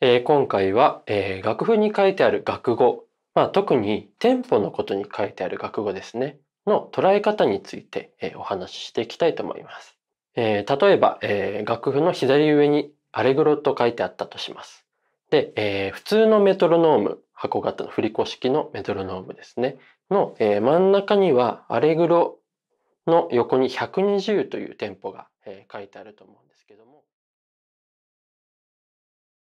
えー、今回は、えー、楽譜に書いてある楽語、まあ、特にテンポのことに書いてある楽語ですね、の捉え方について、えー、お話ししていきたいと思います。え例えば、え楽譜の左上にアレグロと書いてあったとします。で、え普通のメトロノーム、箱型の振り子式のメトロノームですね、の、え真ん中にはアレグロの横に120というテンポが、え書いてあると思うんですけども